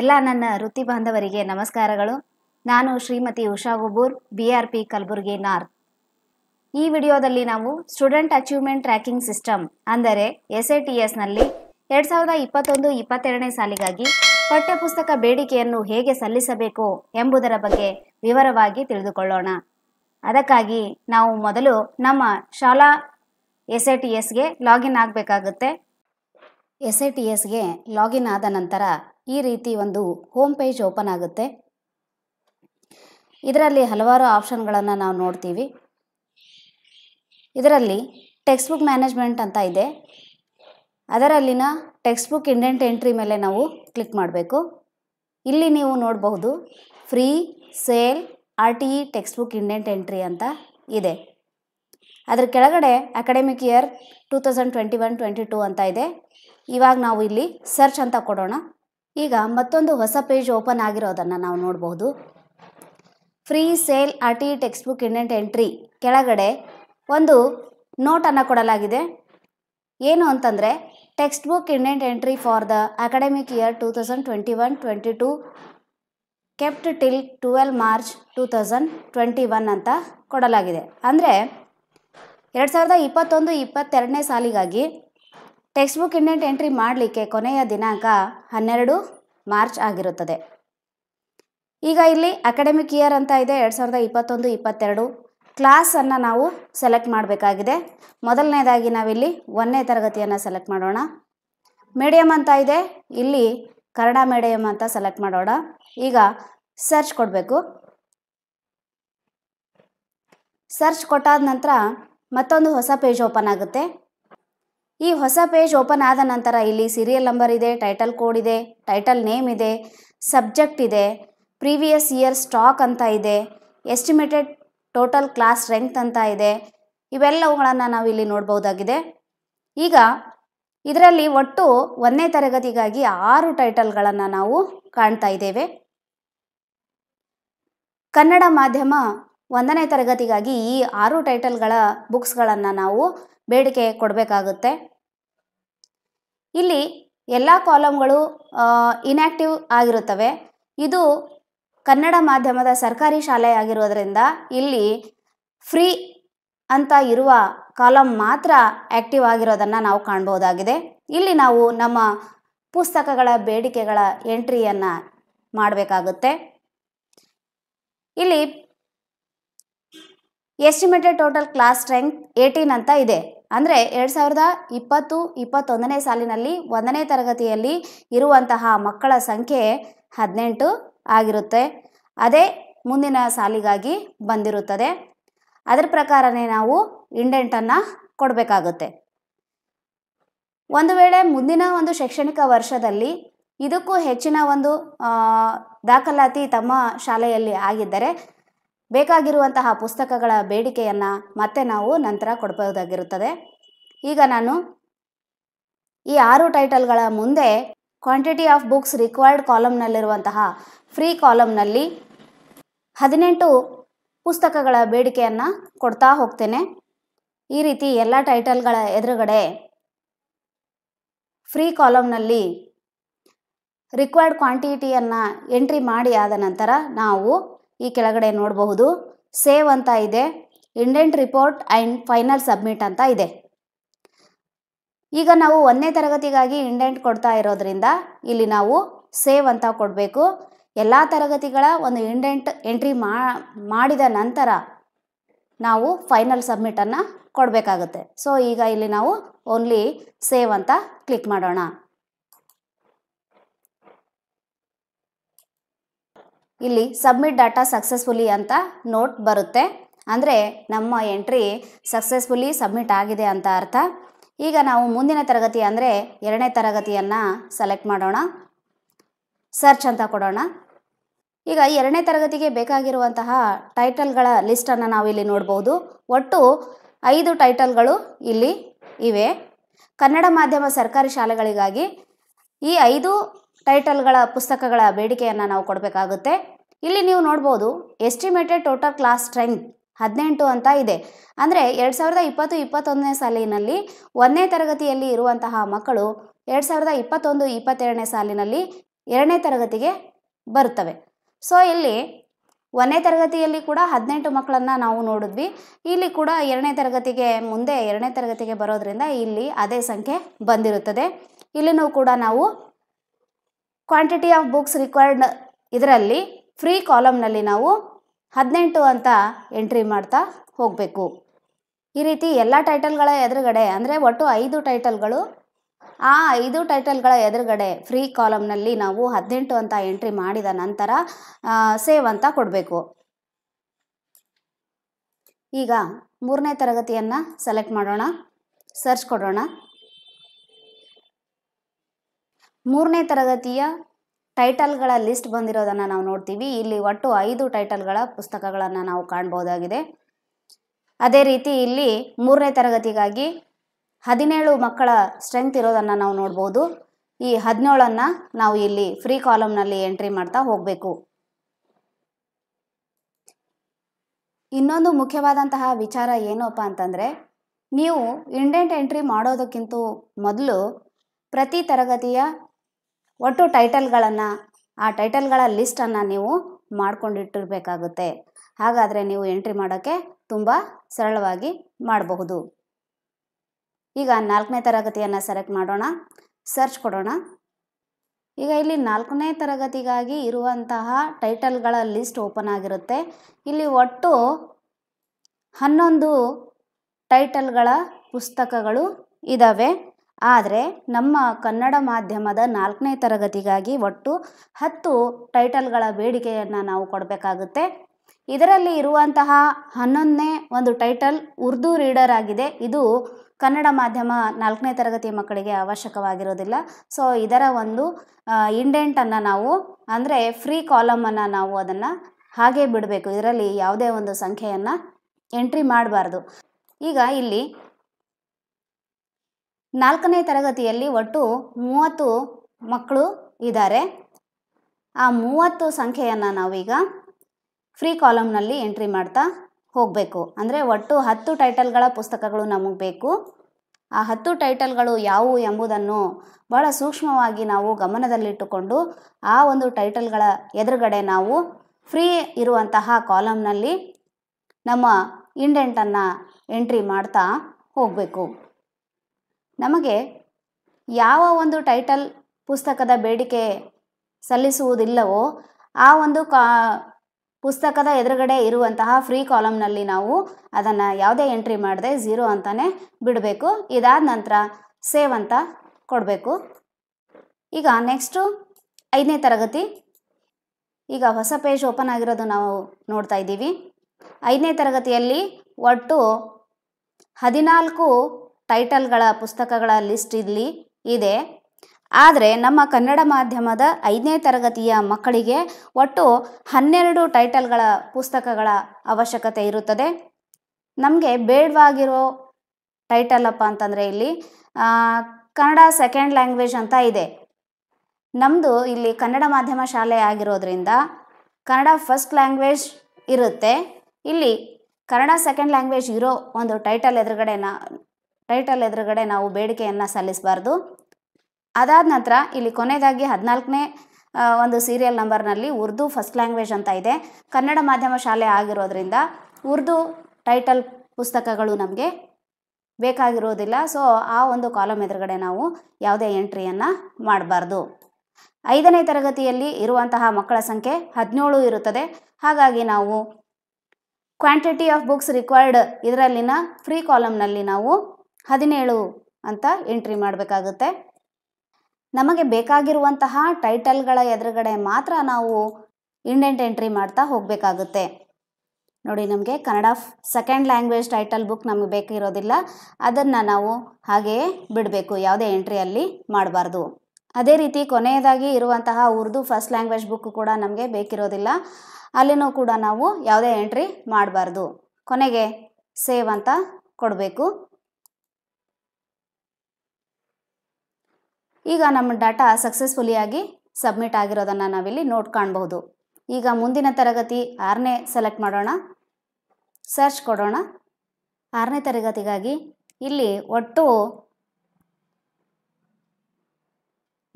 ಎಲ್ಲ ನನ್ನ ವೃತ್ತಿ ಬಾಂಧವರಿಗೆ ನಮಸ್ಕಾರಗಳು ನಾನು Shrimati Usha Guboor B R P Kalaburagi north ಈ ವಿಡಿಯೋದಲ್ಲಿ ನಾವು ಸ್ಟೂಡೆಂಟ್ ಅಚೀವ್ಮೆಂಟ್ ಟ್ರ್ಯಾಕಿಂಗ್ ಸಿಸ್ಟಮ್ ಅಂದರೆ ಎಸ್ ಎ ಟಿ ಎಸ್ನಲ್ಲಿ ಎರಡು ಸಾವಿರದ ಇಪ್ಪತ್ತೊಂದು ಇಪ್ಪತ್ತೆರಡನೇ ಸಾಲಿಗಾಗಿ ಪಠ್ಯಪುಸ್ತಕ ಬೇಡಿಕೆಯನ್ನು ಹೇಗೆ ಸಲ್ಲಿಸಬೇಕು ಎಂಬುದರ ಬಗ್ಗೆ ವಿವರವಾಗಿ ತಿಳಿದುಕೊಳ್ಳೋಣ ಅದಕ್ಕಾಗಿ ನಾವು ಮೊದಲು ನಮ್ಮ ಶಾಲಾ ಎಸ್ ಐ ಟಿ ಎಸ್ಗೆ ಲಾಗಿನ್ ಆಗಬೇಕಾಗುತ್ತೆ ಎಸ್ ಎ ಟಿ ಎಸ್ಗೆ ಲಾಗಿನ್ ಆದ ನಂತರ ಈ ರೀತಿ ಒಂದು ಹೋಮ್ ಪೇಜ್ ಓಪನ್ ಆಗುತ್ತೆ ಇದರಲ್ಲಿ ಹಲವಾರು ಆಪ್ಷನ್ಗಳನ್ನು ನಾವು ನೋಡ್ತೀವಿ ಇದರಲ್ಲಿ ಟೆಕ್ಸ್ಟ್ ಬುಕ್ ಮ್ಯಾನೇಜ್ಮೆಂಟ್ ಅಂತ ಇದೆ ಅದರಲ್ಲಿನ ಟೆಕ್ಸ್ಟ್ ಬುಕ್ ಇಂಡೆಂಟ್ ಎಂಟ್ರಿ ಮೇಲೆ ನಾವು ಕ್ಲಿಕ್ ಮಾಡಬೇಕು ಇಲ್ಲಿ ನೀವು ನೋಡಬಹುದು free sale R T E text book indent entry ಅಂತ ಇದೆ ಅದರ ಕೆಳಗಡೆ academic year two thousand twenty one twenty two ಅಂತ ಇದೆ ಇವಾಗ ನಾವು ಇಲ್ಲಿ ಸರ್ಚ್ ಅಂತ ಕೊಡೋಣ ಈಗ ಮತ್ತೊಂದು ಹೊಸ ಪೇಜ್ ಓಪನ್ ಆಗಿರೋದನ್ನು ನಾವು ನೋಡಬಹುದು free sale R T text book indent entry ಕೆಳಗಡೆ ಒಂದು ನೋಟನ್ನು ಕೊಡಲಾಗಿದೆ ಏನು ಅಂತಂದರೆ text book indent entry for the academic year two thousand twenty one twenty two kept till twelve March two thousand twenty one ಅಂತ ಕೊಡಲಾಗಿದೆ ಅಂದರೆ ಎರಡು ಸಾವಿರದ ಇಪ್ಪತ್ತೊಂದು ಇಪ್ಪತ್ತೆರಡನೇ ಸಾಲಿಗಾಗಿ ಟೆಕ್ಸ್ಟ್ ಬುಕ್ ಇಂಡೆಂಟ್ ಎಂಟ್ರಿ ಮಾಡಲಿಕ್ಕೆ ಕೊನೆಯ ದಿನಾಂಕ ಹನ್ನೆರಡು ಮಾರ್ಚ್ ಆಗಿರುತ್ತದೆ ಈಗ ಇಲ್ಲಿ ಅಕಾಡೆಮಿಕ್ ಇಯರ್ ಅಂತ ಇದೆ ಎರಡು ಸಾವಿರದ ಇಪ್ಪತ್ತೊಂದು ಇಪ್ಪತ್ತೆರಡು ಕ್ಲಾಸನ್ನು ನಾವು ಸೆಲೆಕ್ಟ್ ಮಾಡಬೇಕಾಗಿದೆ ಮೊದಲನೇದಾಗಿ ನಾವಿಲ್ಲಿ ಒಂದನೇ ತರಗತಿಯನ್ನು ಸೆಲೆಕ್ಟ್ ಮಾಡೋಣ ಮೀಡಿಯಮ್ ಅಂತ ಇದೆ ಇಲ್ಲಿ ಕನ್ನಡ ಮೀಡಿಯಮ್ ಅಂತ ಸೆಲೆಕ್ಟ್ ಮಾಡೋಣ ಈಗ ಸರ್ಚ್ ಕೊಡಬೇಕು ಸರ್ಚ್ ಕೊಟ್ಟಾದ ನಂತರ ಮತ್ತೊಂದು ಹೊಸ ಪೇಜ್ ಓಪನ್ ಆಗುತ್ತೆ ಈ ಹೊಸ ಪೇಜ್ ಓಪನ್ ಆದ ನಂತರ ಇಲ್ಲಿ ಸೀರಿಯಲ್ ನಂಬರ್ ಇದೆ ಟೈಟಲ್ ಕೋಡ್ ಇದೆ ಟೈಟಲ್ ನೇಮ್ ಇದೆ ಸಬ್ಜೆಕ್ಟ್ ಇದೆ ಪ್ರೀವಿಯಸ್ ಇಯರ್ ಸ್ಟಾಕ್ ಅಂತ ಇದೆ ಎಸ್ಟಿಮೇಟೆಡ್ ಟೋಟಲ್ ಕ್ಲಾಸ್ ಸ್ಟ್ರೆಂತ್ ಅಂತ ಇದೆ ಇವೆಲ್ಲವುಗಳನ್ನು ನಾವು ಇಲ್ಲಿ ನೋಡ್ಬೋದಾಗಿದೆ ಈಗ ಇದರಲ್ಲಿ ಒಟ್ಟು ಒಂದನೇ ತರಗತಿಗಾಗಿ ಆರು ಟೈಟಲ್ಗಳನ್ನು ನಾವು ಕಾಣ್ತಾ ಇದ್ದೇವೆ ಕನ್ನಡ ಮಾಧ್ಯಮ ಒಂದನೇ ತರಗತಿಗಾಗಿ ಈ ಆರು ಟೈಟಲ್ಗಳ ಬುಕ್ಸ್ಗಳನ್ನು ನಾವು ಬೇಡಿಕೆ ಕೊಡಬೇಕಾಗುತ್ತೆ ಇಲ್ಲಿ ಎಲ್ಲ ಕಾಲಮ್ಗಳು ಇನ್ಯಾಕ್ಟಿವ್ ಆಗಿರುತ್ತವೆ ಇದು ಕನ್ನಡ ಮಾಧ್ಯಮದ ಸರ್ಕಾರಿ ಶಾಲೆ ಆಗಿರೋದರಿಂದ ಇಲ್ಲಿ ಫ್ರೀ ಅಂತ ಇರುವ ಕಾಲಮ್ ಮಾತ್ರ ಆ್ಯಕ್ಟಿವ್ ಆಗಿರೋದನ್ನು ನಾವು ಕಾಣ್ಬೋದಾಗಿದೆ ಇಲ್ಲಿ ನಾವು ನಮ್ಮ ಪುಸ್ತಕಗಳ ಬೇಡಿಕೆಗಳ ಎಂಟ್ರಿಯನ್ನು ಮಾಡಬೇಕಾಗುತ್ತೆ ಇಲ್ಲಿ estimated total class strength eighteen ಅಂತ ಇದೆ ಅಂದರೆ ಎರಡು ಸಾವಿರದ ಇಪ್ಪತ್ತು ಇಪ್ಪತ್ತೊಂದನೇ ಸಾಲಿನಲ್ಲಿ ಒಂದನೇ ತರಗತಿಯಲ್ಲಿ ಇರುವಂತಹ ಮಕ್ಕಳ ಸಂಖ್ಯೆ ಹದಿನೆಂಟು ಆಗಿರುತ್ತೆ ಅದೇ ಮುಂದಿನ ಸಾಲಿಗಾಗಿ ಬಂದಿರುತ್ತದೆ ಅದರ ಪ್ರಕಾರನೇ ನಾವು ಇಂಡೆಂಟನ್ನು ಕೊಡಬೇಕಾಗುತ್ತೆ ಒಂದು ವೇಳೆ ಮುಂದಿನ ಒಂದು ಶೈಕ್ಷಣಿಕ ವರ್ಷದಲ್ಲಿ ಇದಕ್ಕೂ ಹೆಚ್ಚಿನ ಒಂದು ದಾಖಲಾತಿ ತಮ್ಮ ಶಾಲೆಯಲ್ಲಿ ಆಗಿದ್ದರೆ ಬೇಕಾಗಿರುವಂತಹ ಪುಸ್ತಕಗಳ ಬೇಡಿಕೆಯನ್ನು ಮತ್ತೆ ನಾವು ನಂತರ ಕೊಡಬಹುದಾಗಿರುತ್ತದೆ ಈಗ ನಾನು ಈ ಆರು ಟೈಟಲ್ಗಳ ಮುಂದೆ ಕ್ವಾಂಟಿಟಿ ಆಫ್ ಬುಕ್ಸ್ ರಿಕ್ವೈರ್ಡ್ ಕಾಲಮ್ನಲ್ಲಿರುವಂತಹ ಫ್ರೀ ಕಾಲಮ್ನಲ್ಲಿ ಹದಿನೆಂಟು ಪುಸ್ತಕಗಳ ಬೇಡಿಕೆಯನ್ನು ಕೊಡ್ತಾ ಹೋಗ್ತೇನೆ ಈ ರೀತಿ ಎಲ್ಲ ಟೈಟಲ್ಗಳ ಎದುರುಗಡೆ ಫ್ರೀ ಕಾಲಮ್ನಲ್ಲಿ ರಿಕ್ವೈರ್ಡ್ ಕ್ವಾಂಟಿಟಿಯನ್ನು ಎಂಟ್ರಿ ಮಾಡಿ ಆದ ನಂತರ ನಾವು ಈ ಕೆಳಗಡೆ ನೋಡಬಹುದು ಸೇವ್ ಅಂತ ಇದೆ indent report and final submit ಅಂತ ಇದೆ ಈಗ ನಾವು ಒಂದನೇ ತರಗತಿಗಾಗಿ ಇಂಡೆಂಟ್ ಕೊಡ್ತಾ ಇರೋದ್ರಿಂದ ಇಲ್ಲಿ ನಾವು ಸೇವ್ ಅಂತ ಕೊಡಬೇಕು ಎಲ್ಲ ತರಗತಿಗಳ ಒಂದು ಇಂಡೆಂಟ್ ಎಂಟ್ರಿ ಮಾಡಿದ ನಂತರ ನಾವು ಫೈನಲ್ ಸಬ್ಮಿಟನ್ನು ಕೊಡಬೇಕಾಗುತ್ತೆ ಸೊ ಈಗ ಇಲ್ಲಿ ನಾವು ಓನ್ಲಿ ಸೇವ್ ಅಂತ ಕ್ಲಿಕ್ ಮಾಡೋಣ ಇಲ್ಲಿ ಸಬ್ಮಿಟ್ ಡಾಟಾ ಸಕ್ಸಸ್ಫುಲಿ ಅಂತ ನೋಟ್ ಬರುತ್ತೆ ಅಂದರೆ ನಮ್ಮ ಎಂಟ್ರಿ ಸಕ್ಸಸ್ಫುಲಿ ಸಬ್ಮಿಟ್ ಆಗಿದೆ ಅಂತ ಅರ್ಥ ಈಗ ನಾವು ಮುಂದಿನ ತರಗತಿ ಅಂದರೆ ಎರಡನೇ ತರಗತಿಯನ್ನು ಸೆಲೆಕ್ಟ್ ಮಾಡೋಣ ಸರ್ಚ್ ಅಂತ ಕೊಡೋಣ ಈಗ ಎರಡನೇ ತರಗತಿಗೆ ಬೇಕಾಗಿರುವಂತಹ ಟೈಟಲ್ಗಳ ಲಿಸ್ಟನ್ನು ನಾವು ಇಲ್ಲಿ ನೋಡ್ಬೋದು ಒಟ್ಟು ಐದು ಟೈಟಲ್ಗಳು ಇಲ್ಲಿ ಇವೆ ಕನ್ನಡ ಮಾಧ್ಯಮ ಸರ್ಕಾರಿ ಶಾಲೆಗಳಿಗಾಗಿ ಈ ಐದು ಟೈಟಲ್ಗಳ ಪುಸ್ತಕಗಳ ಬೇಡಿಕೆಯನ್ನು ನಾವು ಕೊಡಬೇಕಾಗುತ್ತೆ ಇಲ್ಲಿ ನೀವು ನೋಡ್ಬೋದು ಎಸ್ಟಿಮೇಟೆಡ್ ಟೋಟಲ್ ಕ್ಲಾಸ್ ಸ್ಟ್ರೆಂತ್ ಹದಿನೆಂಟು ಅಂತ ಇದೆ ಅಂದರೆ ಎರಡು ಸಾವಿರದ ಇಪ್ಪತ್ತು ಇಪ್ಪತ್ತೊಂದನೇ ಸಾಲಿನಲ್ಲಿ ಒಂದನೇ ತರಗತಿಯಲ್ಲಿ ಇರುವಂತಹ ಮಕ್ಕಳು ಎರಡು ಸಾವಿರದ ಇಪ್ಪತ್ತೊಂದು ಇಪ್ಪತ್ತೆರಡನೇ ಸಾಲಿನಲ್ಲಿ ಎರಡನೇ ತರಗತಿಗೆ ಬರುತ್ತವೆ ಸೊ ಇಲ್ಲಿ ಒಂದನೇ ತರಗತಿಯಲ್ಲಿ ಕೂಡ ಹದಿನೆಂಟು ಮಕ್ಕಳನ್ನು ನಾವು ನೋಡಿದ್ವಿ ಇಲ್ಲಿ ಕೂಡ ಎರಡನೇ ತರಗತಿಗೆ ಮುಂದೆ ಎರಡನೇ ತರಗತಿಗೆ ಬರೋದರಿಂದ ಇಲ್ಲಿ ಅದೇ ಸಂಖ್ಯೆ ಬಂದಿರುತ್ತದೆ ಇಲ್ಲಿನೂ ಕೂಡ ನಾವು ಕ್ವಾಂಟಿಟಿ ಆಫ್ ಬುಕ್ಸ್ ರಿಕ್ವೈರ್ಡ್ ಇದರಲ್ಲಿ ಫ್ರೀ ಕಾಲಮ್ನಲ್ಲಿ ನಾವು ಹದಿನೆಂಟು ಅಂತ ಎಂಟ್ರಿ ಮಾಡ್ತಾ ಹೋಗಬೇಕು ಈ ರೀತಿ ಎಲ್ಲ ಟೈಟಲ್ಗಳ ಎದುರುಗಡೆ ಅಂದರೆ ಒಟ್ಟು ಐದು ಟೈಟಲ್ಗಳು ಆ ಐದು ಟೈಟಲ್ಗಳ ಎದುರುಗಡೆ ಫ್ರೀ ಕಾಲಮ್ನಲ್ಲಿ ನಾವು ಹದಿನೆಂಟು ಅಂತ ಎಂಟ್ರಿ ಮಾಡಿದ ನಂತರ ಸೇವ್ ಅಂತ ಕೊಡಬೇಕು ಈಗ ಮೂರನೇ ತರಗತಿಯನ್ನು ಸೆಲೆಕ್ಟ್ ಮಾಡೋಣ ಸರ್ಚ್ ಕೊಡೋಣ ಮೂರನೇ ತರಗತಿಯ ಟೈಟಲ್ಗಳ ಲಿಸ್ಟ್ ಬಂದಿರೋದನ್ನು ನಾವು ನೋಡ್ತೀವಿ ಇಲ್ಲಿ ಒಟ್ಟು ಐದು ಟೈಟಲ್ಗಳ ಪುಸ್ತಕಗಳನ್ನು ನಾವು ಕಾಣ್ಬೋದಾಗಿದೆ ಅದೇ ರೀತಿ ಇಲ್ಲಿ ಮೂರನೇ ತರಗತಿಗಾಗಿ ಹದಿನೇಳು ಮಕ್ಕಳ ಸ್ಟ್ರೆಂತ್ ಇರೋದನ್ನು ನಾವು ನೋಡ್ಬೋದು ಈ ಹದಿನೇಳನ್ನು ನಾವು ಇಲ್ಲಿ ಫ್ರೀ ಕಾಲಮ್ನಲ್ಲಿ ಎಂಟ್ರಿ ಮಾಡ್ತಾ ಹೋಗಬೇಕು ಇನ್ನೊಂದು ಮುಖ್ಯವಾದಂತಹ ವಿಚಾರ ಏನಪ್ಪ ಅಂತಂದರೆ ನೀವು ಇಂಡೆಂಟ್ ಎಂಟ್ರಿ ಮಾಡೋದಕ್ಕಿಂತ ಮೊದಲು ಪ್ರತಿ ತರಗತಿಯ ಒಟ್ಟು ಟೈಟಲ್ಗಳನ್ನು ಆ ಟೈಟಲ್ಗಳ ಲಿಸ್ಟನ್ನು ನೀವು ಮಾಡಿಕೊಂಡಿಟ್ಟಿರಬೇಕಾಗುತ್ತೆ ಹಾಗಾದರೆ ನೀವು ಎಂಟ್ರಿ ಮಾಡೋಕ್ಕೆ ತುಂಬ ಸರಳವಾಗಿ ಮಾಡಬಹುದು ಈಗ ನಾಲ್ಕನೇ ತರಗತಿಯನ್ನು ಸೆಲೆಕ್ಟ್ ಮಾಡೋಣ ಸರ್ಚ್ ಕೊಡೋಣ ಈಗ ಇಲ್ಲಿ ನಾಲ್ಕನೇ ತರಗತಿಗಾಗಿ ಇರುವಂತಹ ಟೈಟಲ್ಗಳ ಲಿಸ್ಟ್ ಓಪನ್ ಆಗಿರುತ್ತೆ ಇಲ್ಲಿ ಒಟ್ಟು ಹನ್ನೊಂದು ಟೈಟಲ್ಗಳ ಪುಸ್ತಕಗಳು ಇದ್ದಾವೆ ಆದರೆ ನಮ್ಮ ಕನ್ನಡ ಮಾಧ್ಯಮದ ನಾಲ್ಕನೇ ತರಗತಿಗಾಗಿ ಒಟ್ಟು ಹತ್ತು ಟೈಟಲ್ಗಳ ಬೇಡಿಕೆಯನ್ನು ನಾವು ಕೊಡಬೇಕಾಗುತ್ತೆ ಇದರಲ್ಲಿ ಇರುವಂತಹ ಹನ್ನೊಂದನೇ ಒಂದು ಟೈಟಲ್ ಉರ್ದು ರೀಡರ್ ಆಗಿದೆ ಇದು ಕನ್ನಡ ಮಾಧ್ಯಮ ನಾಲ್ಕನೇ ತರಗತಿ ಮಕ್ಕಳಿಗೆ ಅವಶ್ಯಕವಾಗಿರೋದಿಲ್ಲ ಸೊ ಇದರ ಒಂದು ಇಂಡೆಂಟನ್ನು ನಾವು ಅಂದರೆ ಫ್ರೀ ಕಾಲಮನ್ನು ನಾವು ಅದನ್ನು ಹಾಗೇ ಬಿಡಬೇಕು ಇದರಲ್ಲಿ ಯಾವುದೇ ಒಂದು ಸಂಖ್ಯೆಯನ್ನು ಎಂಟ್ರಿ ಮಾಡಬಾರ್ದು ಈಗ ಇಲ್ಲಿ ನಾಲ್ಕನೇ ತರಗತಿಯಲ್ಲಿ ಒಟ್ಟು ಮೂವತ್ತು ಮಕ್ಕಳು ಇದ್ದಾರೆ ಆ ಮೂವತ್ತು ಸಂಖ್ಯೆಯನ್ನು ನಾವೀಗ ಫ್ರೀ ಕಾಲಮ್ನಲ್ಲಿ ಎಂಟ್ರಿ ಮಾಡ್ತಾ ಹೋಗಬೇಕು ಅಂದರೆ ಒಟ್ಟು ಹತ್ತು ಟೈಟಲ್ಗಳ ಪುಸ್ತಕಗಳು ನಮಗೆ ಬೇಕು ಆ ಹತ್ತು ಟೈಟಲ್ಗಳು ಯಾವುವು ಎಂಬುದನ್ನು ಬಹಳ ಸೂಕ್ಷ್ಮವಾಗಿ ನಾವು ಗಮನದಲ್ಲಿಟ್ಟುಕೊಂಡು ಆ ಒಂದು ಟೈಟಲ್ಗಳ ಎದುರುಗಡೆ ನಾವು ಫ್ರೀ ಇರುವಂತಹ ಕಾಲಮ್ನಲ್ಲಿ ನಮ್ಮ ಇಂಡೆಂಟನ್ನು ಎಂಟ್ರಿ ಮಾಡ್ತಾ ಹೋಗಬೇಕು ನಮಗೆ ಯಾವ ಒಂದು ಟೈಟಲ್ ಪುಸ್ತಕದ ಬೇಡಿಕೆ ಸಲ್ಲಿಸುವುದಿಲ್ಲವೋ ಆ ಒಂದು ಕಾ ಪುಸ್ತಕದ ಎದುರುಗಡೆ ಇರುವಂತಹ ಫ್ರೀ ಕಾಲಮ್ನಲ್ಲಿ ನಾವು ಅದನ್ನು ಯಾವುದೇ ಎಂಟ್ರಿ ಮಾಡದೆ ಝೀರೋ ಅಂತಲೇ ಬಿಡಬೇಕು ಇದಾದ ನಂತರ ಸೇವ್ ಅಂತ ಕೊಡಬೇಕು ಈಗ ನೆಕ್ಸ್ಟು ಐದನೇ ತರಗತಿ ಈಗ ಹೊಸ ಪೇಜ್ ಓಪನ್ ಆಗಿರೋದು ನಾವು ನೋಡ್ತಾ ಇದ್ದೀವಿ ಐದನೇ ತರಗತಿಯಲ್ಲಿ ಒಟ್ಟು ಹದಿನಾಲ್ಕು ಟೈಟಲ್ಗಳ ಪುಸ್ತಕಗಳ ಲಿಸ್ಟ್ ಇಲ್ಲಿ ಇದೆ ಆದರೆ ನಮ್ಮ ಕನ್ನಡ ಮಾಧ್ಯಮದ ಐದನೇ ತರಗತಿಯ ಮಕ್ಕಳಿಗೆ ಒಟ್ಟು ಹನ್ನೆರಡು ಟೈಟಲ್ಗಳ ಪುಸ್ತಕಗಳ ಅವಶ್ಯಕತೆ ಇರುತ್ತದೆ ನಮಗೆ ಬೇಡವಾಗಿರೋ ಟೈಟಲ್ ಅಪ್ಪ ಅಂತಂದರೆ ಇಲ್ಲಿ ಕನ್ನಡ ಸೆಕೆಂಡ್ ಲ್ಯಾಂಗ್ವೇಜ್ ಅಂತ ಇದೆ ನಮ್ಮದು ಇಲ್ಲಿ ಕನ್ನಡ ಮಾಧ್ಯಮ ಶಾಲೆ ಆಗಿರೋದ್ರಿಂದ ಕನ್ನಡ ಫಸ್ಟ್ ಲ್ಯಾಂಗ್ವೇಜ್ ಇರುತ್ತೆ ಇಲ್ಲಿ ಕನ್ನಡ ಸೆಕೆಂಡ್ ಲ್ಯಾಂಗ್ವೇಜ್ ಇರೋ ಒಂದು ಟೈಟಲ್ ಎದುರುಗಡೆ ನಾ ಟೈಟಲ್ ಎದುರುಗಡೆ ನಾವು ಬೇಡಿಕೆಯನ್ನು ಸಲ್ಲಿಸಬಾರ್ದು ಅದಾದ ನಂತರ ಇಲ್ಲಿ ಕೊನೆಯದಾಗಿ ಹದಿನಾಲ್ಕನೇ ಒಂದು ಸೀರಿಯಲ್ ನಂಬರ್ನಲ್ಲಿ ಉರ್ದು ಫಸ್ಟ್ ಲ್ಯಾಂಗ್ವೇಜ್ ಅಂತ ಇದೆ ಕನ್ನಡ ಮಾಧ್ಯಮ ಶಾಲೆ ಆಗಿರೋದ್ರಿಂದ ಉರ್ದು ಟೈಟಲ್ ಪುಸ್ತಕಗಳು ನಮಗೆ ಬೇಕಾಗಿರೋದಿಲ್ಲ ಸೊ ಆ ಒಂದು ಕಾಲಮ್ ಎದುರುಗಡೆ ನಾವು ಯಾವುದೇ ಎಂಟ್ರಿಯನ್ನು ಮಾಡಬಾರ್ದು ಐದನೇ ತರಗತಿಯಲ್ಲಿ ಇರುವಂತಹ ಮಕ್ಕಳ ಸಂಖ್ಯೆ ಹದಿನೇಳು ಇರುತ್ತದೆ ಹಾಗಾಗಿ ನಾವು ಕ್ವಾಂಟಿಟಿ ಆಫ್ ಬುಕ್ಸ್ ರಿಕ್ವೈರ್ಡ್ ಇದರಲ್ಲಿನ ಫ್ರೀ ಕಾಲಮ್ನಲ್ಲಿ ನಾವು ಹದಿನೇಳು ಅಂತ ಎಂಟ್ರಿ ಮಾಡಬೇಕಾಗುತ್ತೆ ನಮಗೆ ಬೇಕಾಗಿರುವಂತಹ ಟೈಟಲ್ಗಳ ಎದುರುಗಡೆ ಮಾತ್ರ ನಾವು ಇಂಡೆಂಟ್ ಎಂಟ್ರಿ ಮಾಡ್ತಾ ಹೋಗಬೇಕಾಗುತ್ತೆ ನೋಡಿ ನಮಗೆ Kannada second language title book ನಮಗೆ ಬೇಕಿರೋದಿಲ್ಲ ಅದನ್ನು ನಾವು ಹಾಗೆಯೇ ಬಿಡಬೇಕು ಯಾವುದೇ ಎಂಟ್ರಿಯಲ್ಲಿ ಮಾಡಬಾರ್ದು ಅದೇ ರೀತಿ ಕೊನೆಯದಾಗಿ ಇರುವಂತಹ ಉರ್ದು ಫಸ್ಟ್ ಲ್ಯಾಂಗ್ವೇಜ್ ಬುಕ್ ಕೂಡ ನಮಗೆ ಬೇಕಿರೋದಿಲ್ಲ ಅಲ್ಲಿನೂ ಕೂಡ ನಾವು ಯಾವುದೇ ಎಂಟ್ರಿ ಮಾಡಬಾರ್ದು ಕೊನೆಗೆ ಸೇವ್ ಅಂತ ಕೊಡಬೇಕು ಈಗ ನಮ್ಮ ಡಾಟಾ ಆಗಿ ಸಬ್ಮಿಟ್ ಆಗಿರೋದನ್ನು ನಾವಿಲ್ಲಿ ನೋಟ್ ಕಾಣಬಹುದು ಈಗ ಮುಂದಿನ ತರಗತಿ ಆರನೇ ಸೆಲೆಕ್ಟ್ ಮಾಡೋಣ ಸರ್ಚ್ ಕೊಡೋಣ ಆರನೇ ತರಗತಿಗಾಗಿ ಇಲ್ಲಿ ಒಟ್ಟು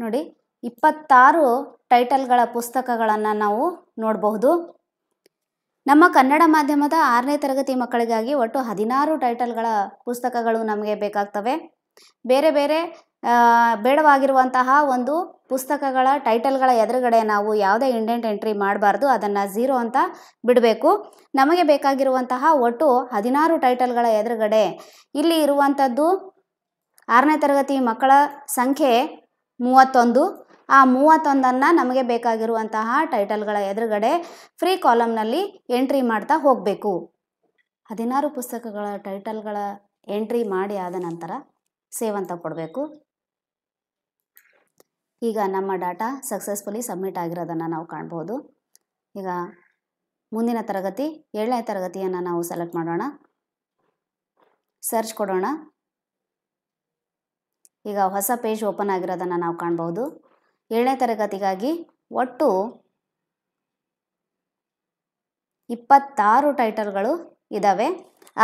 ನೋಡಿ ಇಪ್ಪತ್ತಾರು ಟೈಟಲ್ಗಳ ಪುಸ್ತಕಗಳನ್ನು ನಾವು ನೋಡಬಹುದು ನಮ್ಮ ಕನ್ನಡ ಮಾಧ್ಯಮದ ಆರನೇ ತರಗತಿ ಮಕ್ಕಳಿಗಾಗಿ ಒಟ್ಟು ಹದಿನಾರು ಟೈಟಲ್ಗಳ ಪುಸ್ತಕಗಳು ನಮಗೆ ಬೇಕಾಗ್ತವೆ ಬೇರೆ ಬೇರೆ ಬೇಡವಾಗಿರುವಂತಹ ಒಂದು ಪುಸ್ತಕಗಳ ಟೈಟಲ್ಗಳ ಎದುರುಗಡೆ ನಾವು ಯಾವುದೇ ಇಂಡೆಂಟ್ ಎಂಟ್ರಿ ಮಾಡಬಾರ್ದು ಅದನ್ನು ಝೀರೋ ಅಂತ ಬಿಡಬೇಕು ನಮಗೆ ಬೇಕಾಗಿರುವಂತಹ ಒಟ್ಟು ಹದಿನಾರು ಟೈಟಲ್ಗಳ ಎದುರುಗಡೆ ಇಲ್ಲಿ ಇರುವಂಥದ್ದು ಆರನೇ ತರಗತಿ ಮಕ್ಕಳ ಸಂಖ್ಯೆ ಮೂವತ್ತೊಂದು ಆ ಮೂವತ್ತೊಂದನ್ನು ನಮಗೆ ಬೇಕಾಗಿರುವಂತಹ ಟೈಟಲ್ಗಳ ಎದುರುಗಡೆ ಫ್ರೀ ಕಾಲಮ್ನಲ್ಲಿ ಎಂಟ್ರಿ ಮಾಡ್ತಾ ಹೋಗಬೇಕು ಹದಿನಾರು ಪುಸ್ತಕಗಳ ಟೈಟಲ್ಗಳ ಎಂಟ್ರಿ ಮಾಡಿ ಆದ ನಂತರ ಸೇವ್ ಅಂತ ಕೊಡಬೇಕು ಈಗ ನಮ್ಮ ಡಾಟಾ ಸಕ್ಸಸ್ಫುಲಿ ಸಬ್ಮಿಟ್ ಆಗಿರೋದನ್ನು ನಾವು ಕಾಣ್ಬೋದು ಈಗ ಮುಂದಿನ ತರಗತಿ ಏಳನೇ ತರಗತಿಯನ್ನು ನಾವು ಸೆಲೆಕ್ಟ್ ಮಾಡೋಣ ಸರ್ಚ್ ಕೊಡೋಣ ಈಗ ಹೊಸ ಪೇಜ್ ಓಪನ್ ಆಗಿರೋದನ್ನು ನಾವು ಕಾಣ್ಬೋದು ಏಳನೇ ತರಗತಿಗಾಗಿ ಒಟ್ಟು ಇಪ್ಪತ್ತಾರು ಟೈಟಲ್ಗಳು ಇದ್ದಾವೆ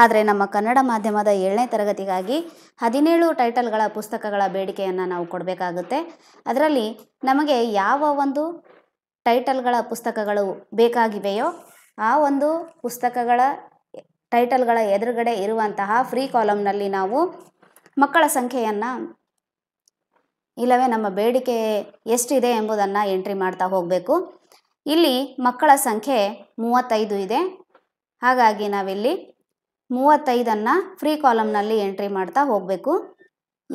ಆದರೆ ನಮ್ಮ ಕನ್ನಡ ಮಾಧ್ಯಮದ ಏಳನೇ ತರಗತಿಗಾಗಿ ಹದಿನೇಳು ಟೈಟಲ್ಗಳ ಪುಸ್ತಕಗಳ ಬೇಡಿಕೆಯನ್ನು ನಾವು ಕೊಡಬೇಕಾಗುತ್ತೆ ಅದರಲ್ಲಿ ನಮಗೆ ಯಾವ ಒಂದು ಟೈಟಲ್ಗಳ ಪುಸ್ತಕಗಳು ಬೇಕಾಗಿವೆಯೋ ಆ ಒಂದು ಪುಸ್ತಕಗಳ ಟೈಟಲ್ಗಳ ಎದುರುಗಡೆ ಇರುವಂತಹ ಫ್ರೀ ಕಾಲಮ್ನಲ್ಲಿ ನಾವು ಮಕ್ಕಳ ಸಂಖ್ಯೆಯನ್ನು ಇಲ್ಲವೇ ನಮ್ಮ ಬೇಡಿಕೆ ಎಷ್ಟಿದೆ ಎಂಬುದನ್ನು ಎಂಟ್ರಿ ಮಾಡ್ತಾ ಹೋಗಬೇಕು ಇಲ್ಲಿ ಮಕ್ಕಳ ಸಂಖ್ಯೆ ಮೂವತ್ತೈದು ಇದೆ ಹಾಗಾಗಿ ನಾವಿಲ್ಲಿ ಮೂವತ್ತೈದನ್ನು ಫ್ರೀ ಕಾಲಮ್ನಲ್ಲಿ ಎಂಟ್ರಿ ಮಾಡ್ತಾ ಹೋಗಬೇಕು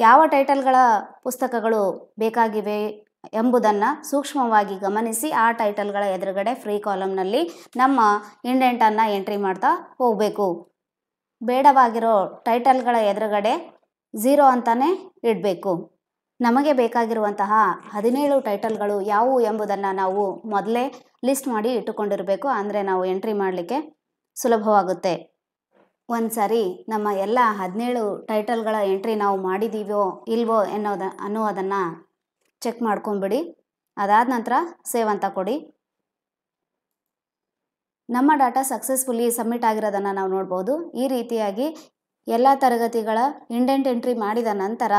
ಯಾವ ಟೈಟಲ್ಗಳ ಪುಸ್ತಕಗಳು ಬೇಕಾಗಿವೆ ಎಂಬುದನ್ನು ಸೂಕ್ಷ್ಮವಾಗಿ ಗಮನಿಸಿ ಆ ಟೈಟಲ್ಗಳ ಎದುರುಗಡೆ ಫ್ರೀ ಕಾಲಮ್ನಲ್ಲಿ ನಮ್ಮ ಇಂಡೆಂಟನ್ನು ಎಂಟ್ರಿ ಮಾಡ್ತಾ ಹೋಗಬೇಕು ಬೇಡವಾಗಿರೋ ಟೈಟಲ್ಗಳ ಎದುರುಗಡೆ ಝೀರೋ ಅಂತಲೇ ಇಡಬೇಕು ನಮಗೆ ಬೇಕಾಗಿರುವಂತಹ ಹದಿನೇಳು ಟೈಟಲ್ಗಳು ಯಾವುವು ಎಂಬುದನ್ನು ನಾವು ಮೊದಲೇ ಲಿಸ್ಟ್ ಮಾಡಿ ಇಟ್ಟುಕೊಂಡಿರಬೇಕು ಅಂದರೆ ನಾವು ಎಂಟ್ರಿ ಮಾಡಲಿಕ್ಕೆ ಸುಲಭವಾಗುತ್ತೆ ಒಂದು ಸಾರಿ ನಮ್ಮ ಎಲ್ಲ ಹದಿನೇಳು ಟೈಟಲ್ಗಳ ಎಂಟ್ರಿ ನಾವು ಮಾಡಿದ್ದೀವೋ ಇಲ್ವೋ ಎನ್ನೋದ ಅನ್ನೋದನ್ನು ಚೆಕ್ ಮಾಡ್ಕೊಂಬಿಡಿ ಅದಾದ ನಂತರ ಸೇವ್ ಅಂತ ಕೊಡಿ ನಮ್ಮ ಡಾಟಾ ಸಕ್ಸಸ್ಫುಲಿ ಸಬ್ಮಿಟ್ ಆಗಿರೋದನ್ನು ನಾವು ನೋಡ್ಬೋದು ಈ ರೀತಿಯಾಗಿ ಎಲ್ಲ ತರಗತಿಗಳ ಇಂಡೆಂಟ್ ಎಂಟ್ರಿ ಮಾಡಿದ ನಂತರ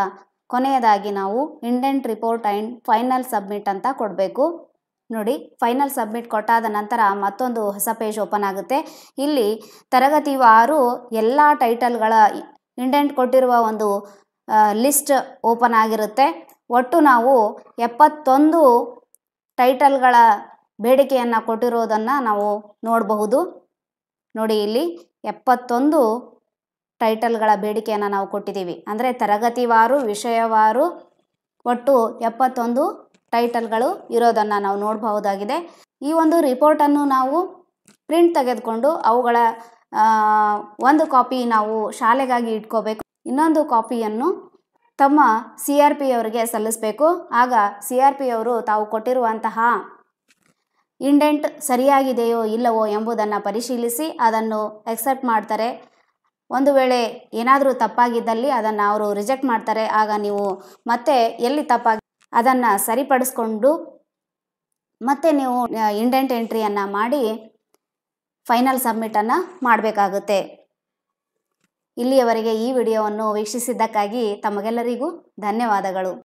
ಕೊನೆಯದಾಗಿ ನಾವು indent report and final submit ಅಂತ ಕೊಡಬೇಕು ನೋಡಿ ಫೈನಲ್ ಸಬ್ಮಿಟ್ ಕೊಟ್ಟಾದ ನಂತರ ಮತ್ತೊಂದು ಹೊಸ ಪೇಜ್ ಓಪನ್ ಆಗುತ್ತೆ ಇಲ್ಲಿ ತರಗತಿ ವಾರು ಎಲ್ಲ ಟೈಟಲ್ಗಳ ಇಂಡೆಂಟ್ ಕೊಟ್ಟಿರುವ ಒಂದು ಲಿಸ್ಟ್ ಓಪನ್ ಆಗಿರುತ್ತೆ ಒಟ್ಟು ನಾವು ಎಪ್ಪತ್ತೊಂದು ಟೈಟಲ್ಗಳ ಬೇಡಿಕೆಯನ್ನು ಕೊಟ್ಟಿರೋದನ್ನು ನಾವು ನೋಡಬಹುದು ನೋಡಿ ಇಲ್ಲಿ ಎಪ್ಪತ್ತೊಂದು ಟೈಟಲ್ಗಳ ಬೇಡಿಕೆಯನ್ನು ನಾವು ಕೊಟ್ಟಿದ್ದೀವಿ ಅಂದರೆ ತರಗತಿವಾರು ವಿಷಯವಾರು ಒಟ್ಟು ಎಪ್ಪತ್ತೊಂದು ಟೈಟಲ್ಗಳು ಇರೋದನ್ನು ನಾವು ನೋಡಬಹುದಾಗಿದೆ ಈ ಒಂದು ರಿಪೋರ್ಟನ್ನು ನಾವು ಪ್ರಿಂಟ್ ತೆಗೆದುಕೊಂಡು ಅವುಗಳ ಒಂದು ಕಾಪಿ ನಾವು ಶಾಲೆಗಾಗಿ ಇಟ್ಕೋಬೇಕು ಇನ್ನೊಂದು ಕಾಪಿಯನ್ನು ತಮ್ಮ ಸಿ ಆರ್ ಪಿ ಅವರಿಗೆ ಸಲ್ಲಿಸಬೇಕು ಆಗ ಸಿ ಆರ್ ಪಿ ಅವರು ತಾವು ಕೊಟ್ಟಿರುವಂತಹ ಇಂಡೆಂಟ್ ಸರಿಯಾಗಿದೆಯೋ ಇಲ್ಲವೋ ಎಂಬುದನ್ನು ಪರಿಶೀಲಿಸಿ ಅದನ್ನು ಎಕ್ಸೆಪ್ಟ್ ಮಾಡ್ತಾರೆ ಒಂದು ವೇಳೆ ಏನಾದರೂ ತಪ್ಪಾಗಿದ್ದಲ್ಲಿ ಅದನ್ನು ಅವರು ರಿಜೆಕ್ಟ್ ಮಾಡ್ತಾರೆ ಆಗ ನೀವು ಮತ್ತೆ ಎಲ್ಲಿ ತಪ್ಪಾಗಿ ಅದನ್ನು ಸರಿಪಡಿಸ್ಕೊಂಡು ಮತ್ತೆ ನೀವು ಇಂಡೆಂಟ್ ಎಂಟ್ರಿಯನ್ನು ಮಾಡಿ ಫೈನಲ್ ಸಬ್ಮಿಟನ್ನು ಮಾಡಬೇಕಾಗುತ್ತೆ ಇಲ್ಲಿಯವರೆಗೆ ಈ ವಿಡಿಯೋವನ್ನು ವೀಕ್ಷಿಸಿದ್ದಕ್ಕಾಗಿ ತಮಗೆಲ್ಲರಿಗೂ ಧನ್ಯವಾದಗಳು